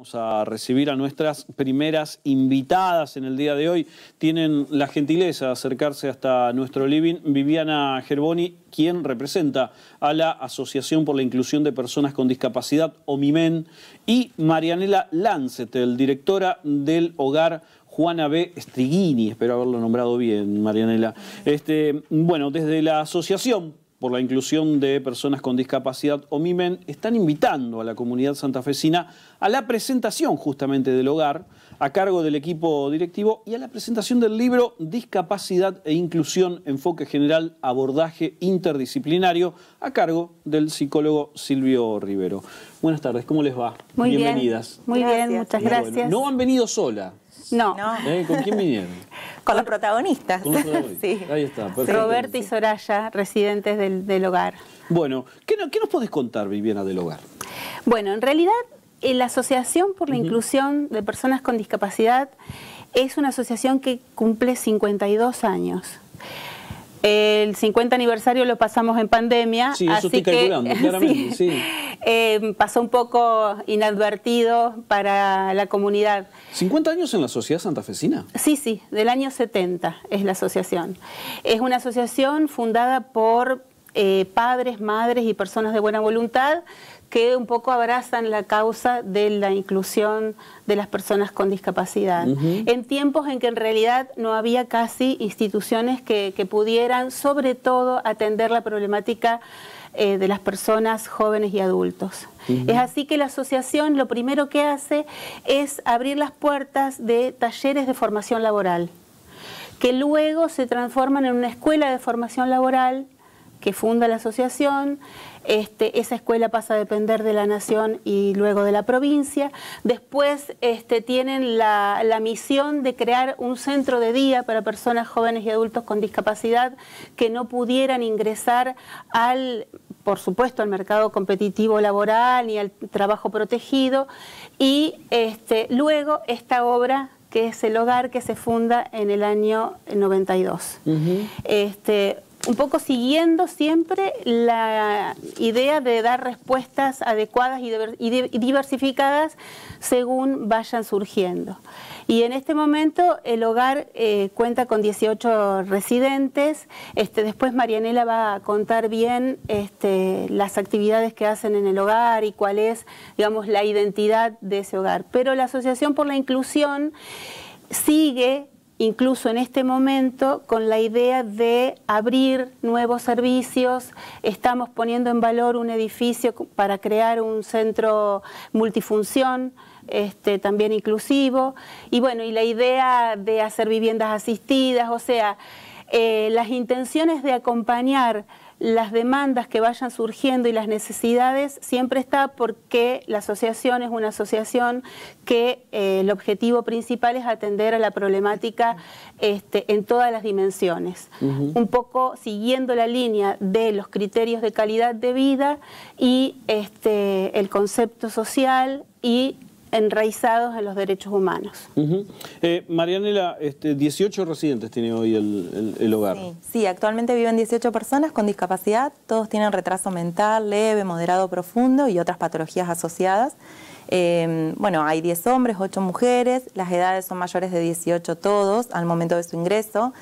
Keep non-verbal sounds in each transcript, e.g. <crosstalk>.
Vamos a recibir a nuestras primeras invitadas en el día de hoy. Tienen la gentileza de acercarse hasta nuestro living. Viviana Gerboni, quien representa a la Asociación por la Inclusión de Personas con Discapacidad, OMIMEN, y Marianela Lancetel, directora del Hogar Juana B. Strigini, espero haberlo nombrado bien, Marianela. Este, bueno, desde la Asociación por la inclusión de personas con discapacidad o MIMEN están invitando a la comunidad santafesina a la presentación justamente del hogar a cargo del equipo directivo y a la presentación del libro Discapacidad e Inclusión, Enfoque General, Abordaje Interdisciplinario, a cargo del psicólogo Silvio Rivero. Buenas tardes, ¿cómo les va? Bienvenidas. muy bien, muchas gracias. no han venido sola. No. ¿Eh? ¿Con quién vinieron? <laughs> Con los protagonistas. <laughs> Sí. Ahí está. Roberto y Soraya, residentes del, hogar. Bueno, ¿qué, nos podés contar, Viviana, del hogar? Bueno, en realidad eh, la Asociación por la Inclusión de Personas con Discapacidad es una asociación que cumple 52 años. El 50 aniversario lo pasamos en pandemia, así que <laughs> eh, pasó un poco inadvertido para la comunidad. ¿50 años en la sociedad santafesina? Sí, sí, del año 70 es la asociación. Es una asociación fundada por eh, padres, madres y personas de buena voluntad, que un poco abrazan la causa de la inclusión de las personas con discapacidad. En tiempos en que en realidad no había casi instituciones que, pudieran sobre todo atender la problemática eh, de las personas jóvenes y adultos. Es así que la asociación lo primero que hace es abrir las puertas de talleres de formación laboral que luego se transforman en una escuela de formación laboral que funda la asociación. Este, esa escuela pasa a depender de la nación y luego de la provincia. Después este, tienen la, misión de crear un centro de día para personas jóvenes y adultos con discapacidad que no pudieran ingresar al, por supuesto, al mercado competitivo laboral y al trabajo protegido. Y este, luego esta obra que es el hogar que se funda en el año 92 un poco siguiendo siempre la idea de dar respuestas adecuadas y diversificadas según vayan surgiendo. Y en este momento el hogar eh, cuenta con 18 residentes. Este, después Marianela va a contar bien este, las actividades que hacen en el hogar y cuál es, digamos, la identidad de ese hogar. Pero la Asociación por la Inclusión sigue incluso en este momento con la idea de abrir nuevos servicios. Estamos poniendo en valor un edificio para crear un centro multifunción. Este, también inclusivo, y bueno, y la idea de hacer viviendas asistidas, o sea, eh, las intenciones de acompañar las demandas que vayan surgiendo y las necesidades siempre está porque la asociación es una asociación que eh, el objetivo principal es atender a la problemática este, en todas las dimensiones. Un poco siguiendo la línea de los criterios de calidad de vida y este, el concepto social y enraizados en los derechos humanos. Eh, Marianela, 18 este, residentes tiene hoy el, hogar. Sí. actualmente viven 18 personas con discapacidad, todos tienen retraso mental, leve, moderado, profundo y otras patologías asociadas. Em, bueno, hay 10 hombres, 8 mujeres, las edades son mayores de 18 todos al momento de su ingreso,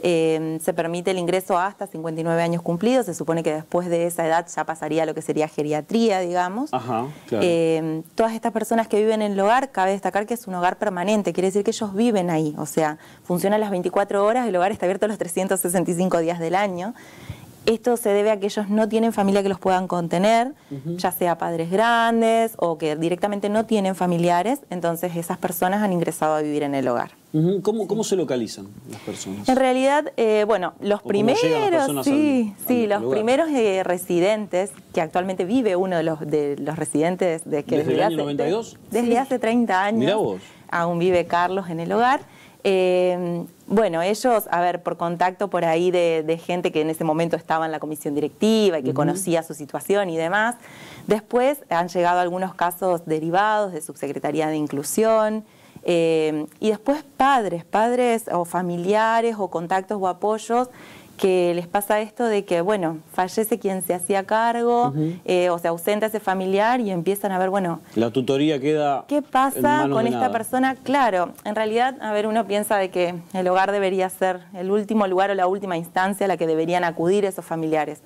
Em, se permite el ingreso hasta 59 años cumplidos, se supone que después de esa edad ya pasaría lo que sería geriatría, digamos. Em, todas estas personas que viven en el hogar, cabe destacar que es un hogar permanente, quiere decir que ellos viven ahí, o sea, funciona las 24 horas, el hogar está abierto los 365 días del año. Esto se debe a que ellos no tienen familia que los puedan contener, ya sea padres grandes o que directamente no tienen familiares, entonces esas personas han ingresado a vivir en el hogar. ¿Cómo, se localizan las personas? En realidad, eh, bueno, los primeros, sí, sí, los primeros eh, residentes, que actualmente vive uno de los, residentes de que desde, hace, 92? desde hace 30 años. Aún vive Carlos en el hogar. Em, bueno, ellos, a ver, por contacto por ahí de, gente que en ese momento estaba en la comisión directiva y que conocía su situación y demás. Después han llegado algunos casos derivados de subsecretaría de inclusión. Em, y después padres, padres o familiares o contactos o apoyos que les pasa esto de que, bueno, fallece quien se hacía cargo, eh, o se ausenta ese familiar y empiezan a ver, bueno... La tutoría queda... ¿Qué pasa con esta persona? Claro, en realidad, a ver, uno piensa de que el hogar debería ser el último lugar o la última instancia a la que deberían acudir esos familiares.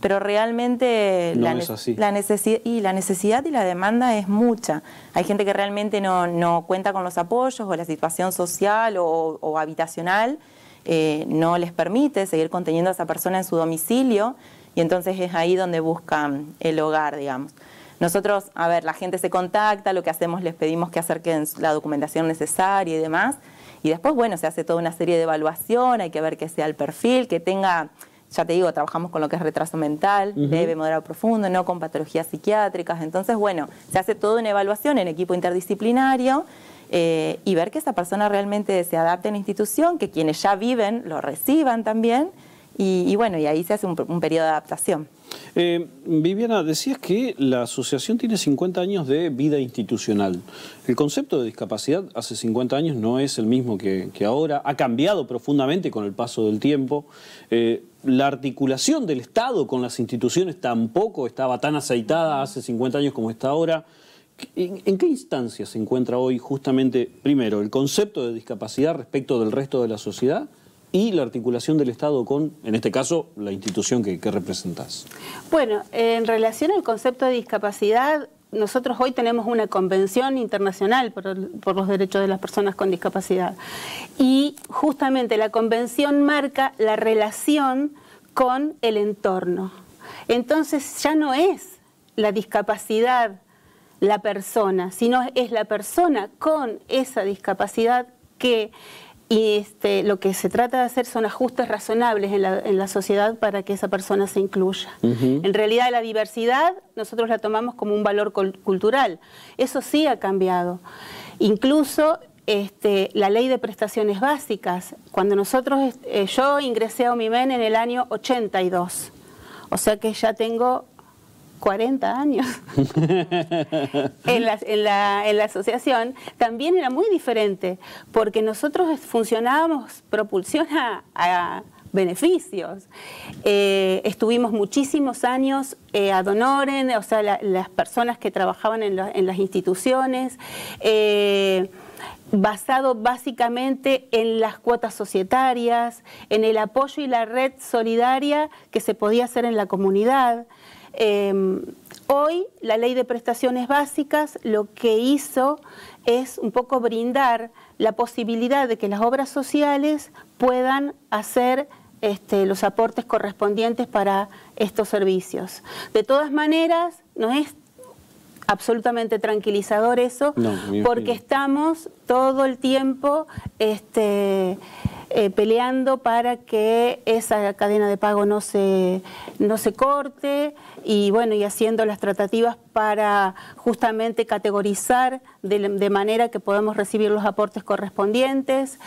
Pero realmente la, necesidad, y la necesidad y la demanda es mucha. Hay gente que realmente no, no cuenta con los apoyos o la situación social o, o habitacional eh, no les permite seguir conteniendo a esa persona en su domicilio y entonces es ahí donde buscan el hogar, digamos. Nosotros, a ver, la gente se contacta, lo que hacemos les pedimos que acerquen la documentación necesaria y demás, y después, bueno, se hace toda una serie de evaluación, hay que ver que sea el perfil, que tenga, ya te digo, trabajamos con lo que es retraso mental, leve, moderado, profundo, no con patologías psiquiátricas, entonces, bueno, se hace toda una evaluación en equipo interdisciplinario eh, y ver que esa persona realmente se adapte a la institución, que quienes ya viven lo reciban también, y, bueno, y ahí se hace un, periodo de adaptación. Eh, Viviana, decías que la asociación tiene 50 años de vida institucional. El concepto de discapacidad hace 50 años no es el mismo que, ahora, ha cambiado profundamente con el paso del tiempo. Eh, la articulación del Estado con las instituciones tampoco estaba tan aceitada hace 50 años como está ahora. ¿En, qué instancia se encuentra hoy justamente, primero, el concepto de discapacidad respecto del resto de la sociedad? Y la articulación del Estado con, en este caso, la institución que, representas? representás. Bueno, en relación al concepto de discapacidad, nosotros hoy tenemos una convención internacional por, los derechos de las personas con discapacidad. Y justamente la convención marca la relación con el entorno. Entonces ya no es la discapacidad la persona, sino es la persona con esa discapacidad que y este, lo que se trata de hacer son ajustes razonables en la, en la sociedad para que esa persona se incluya. En realidad la diversidad nosotros la tomamos como un valor cultural. Eso sí ha cambiado. Incluso este, la ley de prestaciones básicas. Cuando nosotros, eh, yo ingresé a OMIMEN en el año 82. O sea que ya tengo 40 años <laughs> en, la, asociación, también era muy diferente, porque nosotros funcionábamos propulsión a, beneficios. Eh, estuvimos muchísimos años eh, ad honorem, o sea, las personas que trabajaban en, las instituciones. Eh, basado básicamente en las cuotas societarias, en el apoyo y la red solidaria que se podía hacer en la comunidad. Em, hoy la ley de prestaciones básicas lo que hizo es un poco brindar la posibilidad de que las obras sociales puedan hacer este, los aportes correspondientes para estos servicios. De todas maneras, no es absolutamente tranquilizador eso, porque estamos todo el tiempo este, eh, peleando para que esa cadena de pago no se, no se corte y bueno, y haciendo las tratativas para justamente categorizar de, manera que podamos recibir los aportes correspondientes.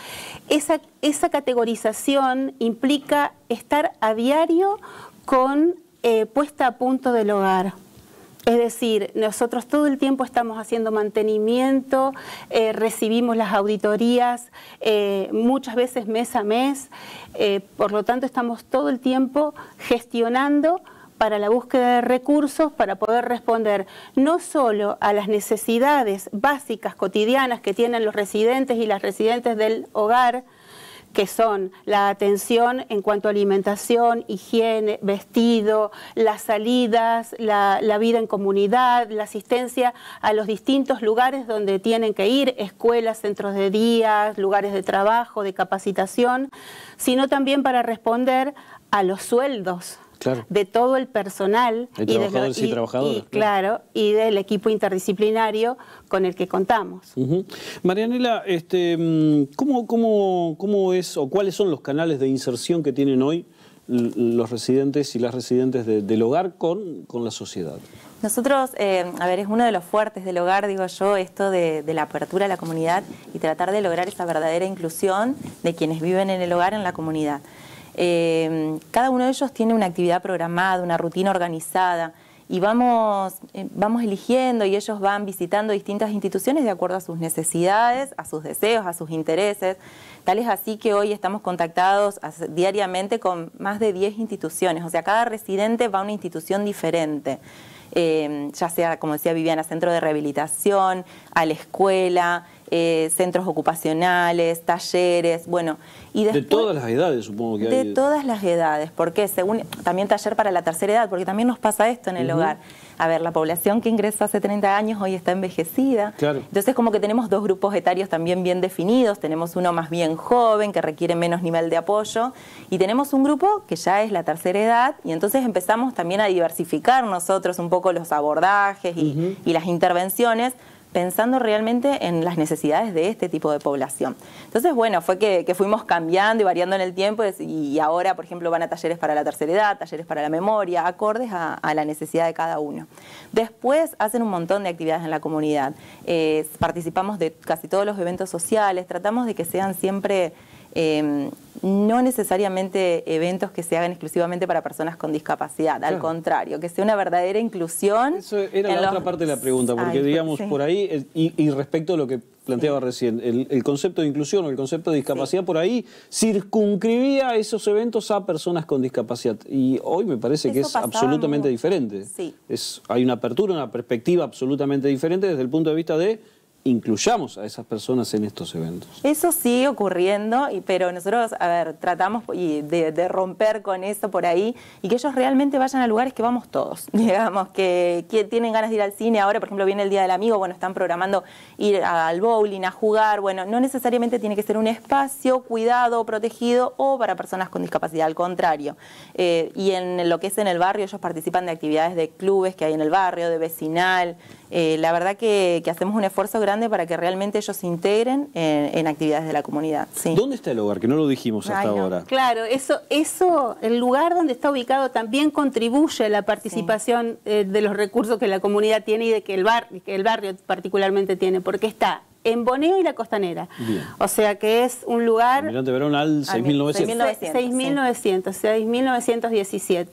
Esa, esa categorización implica estar a diario con eh, puesta a punto del hogar. Es decir, nosotros todo el tiempo estamos haciendo mantenimiento, eh, recibimos las auditorías eh, muchas veces mes a mes, eh, por lo tanto estamos todo el tiempo gestionando para la búsqueda de recursos para poder responder no solo a las necesidades básicas cotidianas que tienen los residentes y las residentes del hogar, que son la atención en cuanto a alimentación, higiene, vestido, las salidas, la, vida en comunidad, la asistencia a los distintos lugares donde tienen que ir, escuelas, centros de días, lugares de trabajo, de capacitación, sino también para responder a los sueldos de todo el personal y, trabajadores y, trabajadoras, claro, y del equipo interdisciplinario con el que contamos. Marianela, este, mm, ¿cómo, cómo, cómo es o cuáles son los canales de inserción que tienen hoy los residentes y las residentes del hogar con, la sociedad? Nosotros, eh, a ver, es uno de los fuertes del hogar, digo yo, esto de, de, la apertura a la comunidad y tratar de lograr esa verdadera inclusión de quienes viven en el hogar en la comunidad. Em, cada uno de ellos tiene una actividad programada, una rutina organizada y vamos, eh, vamos eligiendo y ellos van visitando distintas instituciones de acuerdo a sus necesidades, a sus deseos, a sus intereses. Tal es así que hoy estamos contactados diariamente con más de 10 instituciones, o sea, cada residente va a una institución diferente. Em, ya sea, como decía Viviana, centro de rehabilitación, a la escuela, eh, centros ocupacionales, talleres, bueno. Y de todas las edades, supongo que de hay. De todas las edades, porque según también taller para la tercera edad, porque también nos pasa esto en el hogar. A ver, la población que ingresa hace 30 años hoy está envejecida. Entonces, como que tenemos dos grupos etarios también bien definidos. Tenemos uno más bien joven, que requiere menos nivel de apoyo, y tenemos un grupo que ya es la tercera edad, y entonces empezamos también a diversificar nosotros un poco los abordajes y las intervenciones pensando realmente en las necesidades de este tipo de población. Entonces, bueno, fue que, fuimos cambiando y variando en el tiempo y ahora, por ejemplo, van a talleres para la tercera edad, talleres para la memoria, acordes a, la necesidad de cada uno. Después hacen un montón de actividades en la comunidad, eh, participamos de casi todos los eventos sociales, tratamos de que sean siempre... Em, no necesariamente eventos que se hagan exclusivamente para personas con discapacidad, al contrario, que sea una verdadera inclusión. Eso era la otra parte de la pregunta, porque digamos, por ahí, y, respecto a lo que planteaba recién, el, concepto de inclusión o el concepto de discapacidad por ahí circunscribía esos eventos a personas con discapacidad. Y hoy me parece que es absolutamente diferente. Es, hay una apertura, una perspectiva absolutamente diferente desde el punto de vista de incluyamos a esas personas en estos eventos. Eso sigue ocurriendo, pero nosotros, a ver, tratamos de, romper con eso por ahí y que ellos realmente vayan a lugares que vamos todos, <laughs> digamos, que, tienen ganas de ir al cine, ahora por ejemplo viene el Día del Amigo, bueno, están programando ir al bowling, a jugar, bueno, no necesariamente tiene que ser un espacio cuidado, protegido o para personas con discapacidad, al contrario. Eh, y en lo que es en el barrio, ellos participan de actividades de clubes que hay en el barrio, de vecinal, eh, la verdad que, que hacemos un esfuerzo grande para que realmente ellos se integren en, actividades de la comunidad. ¿Dónde está el hogar? Que no lo dijimos hasta ahora. Claro, eso, eso, el lugar donde está ubicado también contribuye a la participación eh, de los recursos que la comunidad tiene y de que el barrio particularmente tiene, porque está en Boneo y la Costanera. O sea que es un lugar... Almirante Verón al 6.900. 6.900, 6.917.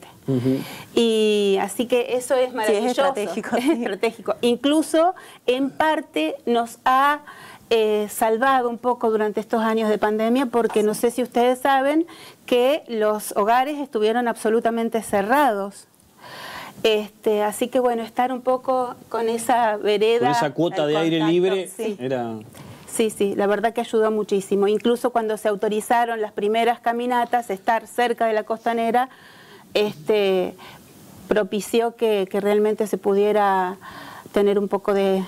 Y así que eso es maravilloso. estratégico. <laughs> estratégico. Incluso en parte nos ha... Eh, salvado un poco durante estos años de pandemia, porque no sé si ustedes saben que los hogares estuvieron absolutamente cerrados este, así que bueno, estar un poco con esa vereda. Con esa cuota de aire libre sí. Sí, la verdad que ayudó muchísimo. Incluso cuando se autorizaron las primeras caminatas, estar cerca de la costanera, este, propició que, realmente se pudiera tener un poco de,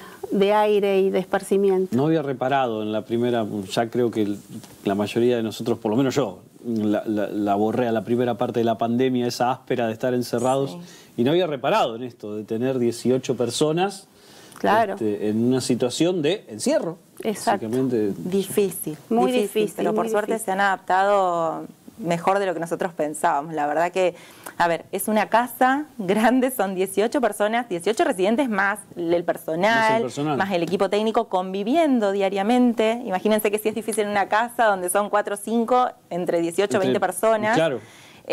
aire y de esparcimiento. No había reparado en la primera, ya creo que la mayoría de nosotros, por lo menos yo, la, la, la, la primera parte de la pandemia, esa áspera de estar encerrados, y no había reparado en esto, de tener 18 personas este, en una situación de encierro. exactamente Difícil, muy difícil, Pero por suerte se han adaptado mejor de lo que nosotros pensábamos. La verdad que a ver, es una casa grande, son 18 personas, 18 residentes más el personal, más el, equipo técnico conviviendo diariamente. Imagínense que si es difícil en una casa donde son 4 o 5, entre 18 o 20 personas.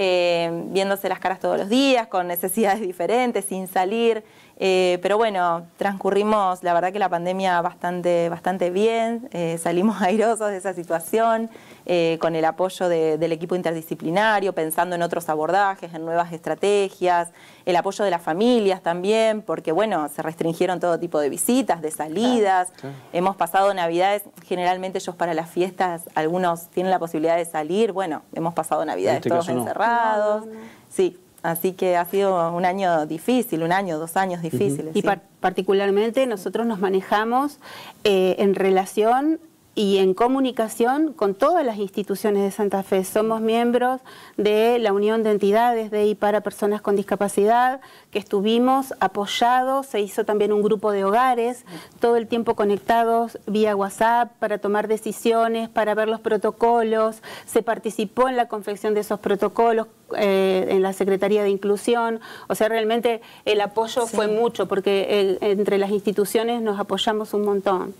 Eh, viéndose las caras todos los días, con necesidades diferentes, sin salir. Eh, pero bueno, transcurrimos, la verdad que la pandemia bastante, bastante bien, eh, salimos <laughs> airosos de esa situación, eh, con el apoyo del equipo interdisciplinario, pensando en otros abordajes, en nuevas estrategias, el apoyo de las familias también, porque bueno, se restringieron todo tipo de visitas, de salidas, hemos pasado navidades, generalmente ellos para las fiestas, algunos tienen la posibilidad de salir, bueno, hemos pasado navidades todos encerrados, sí. Así que ha sido un año difícil, un año, dos años difíciles. Y particularmente nosotros nos manejamos eh, en relación y en comunicación con todas las instituciones de Santa Fe. Somos miembros de la Unión de Entidades de y para Personas con Discapacidad, que estuvimos apoyados, se hizo también un grupo de hogares, todo el tiempo conectados vía WhatsApp para tomar decisiones, para ver los protocolos, se participó en la confección de esos protocolos eh, en la Secretaría de Inclusión, o sea, realmente el apoyo fue mucho, porque entre las instituciones nos apoyamos un montón.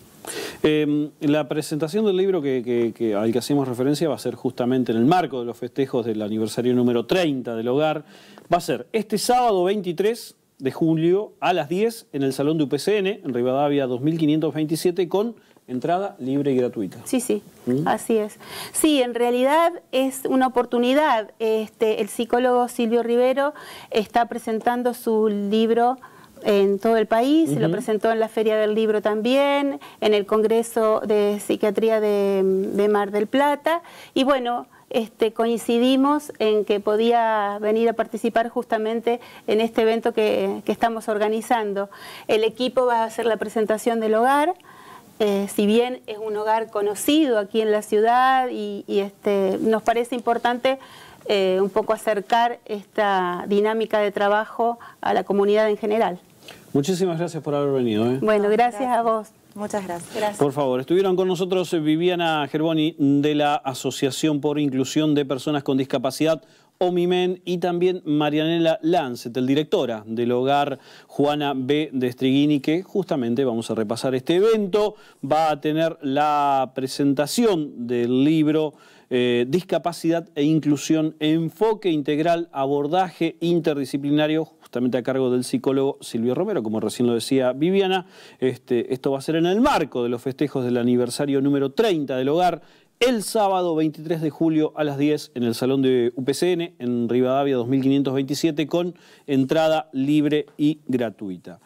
Em, la presentación del libro que, al que hacemos referencia va a ser justamente en el marco de los festejos del aniversario número 30 del hogar. Va a ser este sábado 23 de julio a las 10 en el Salón de UPCN, en Rivadavia 2527, con entrada libre y gratuita. Sí, sí, ¿Mm? así es. Sí, en realidad es una oportunidad. Este, el psicólogo Silvio Rivero está presentando su libro en todo el país, se lo presentó en la Feria del Libro también, en el Congreso de Psiquiatría de, Mar del Plata y bueno, este, coincidimos en que podía venir a participar justamente en este evento que, estamos organizando. El equipo va a hacer la presentación del hogar. Eh, si bien es un hogar conocido aquí en la ciudad y, este, nos parece importante eh, un poco acercar esta dinámica de trabajo a la comunidad en general. Muchísimas gracias por haber venido. ¿eh? Bueno, gracias, a vos. Muchas gracias. Por favor, estuvieron con nosotros eh, Viviana Gerboni de la Asociación por Inclusión de Personas con Discapacidad OMIMEN y también Marianela Lancet, el directora del hogar Juana B. de Strigini, que justamente vamos a repasar este evento. Va a tener la presentación del libro eh, Discapacidad e Inclusión, Enfoque Integral, Abordaje Interdisciplinario justamente a cargo del psicólogo Silvio Romero, como recién lo decía Viviana. Este, esto va a ser en el marco de los festejos del aniversario número 30 del hogar, el sábado 23 de julio a las 10 en el Salón de UPCN en Rivadavia 2527 con entrada libre y gratuita.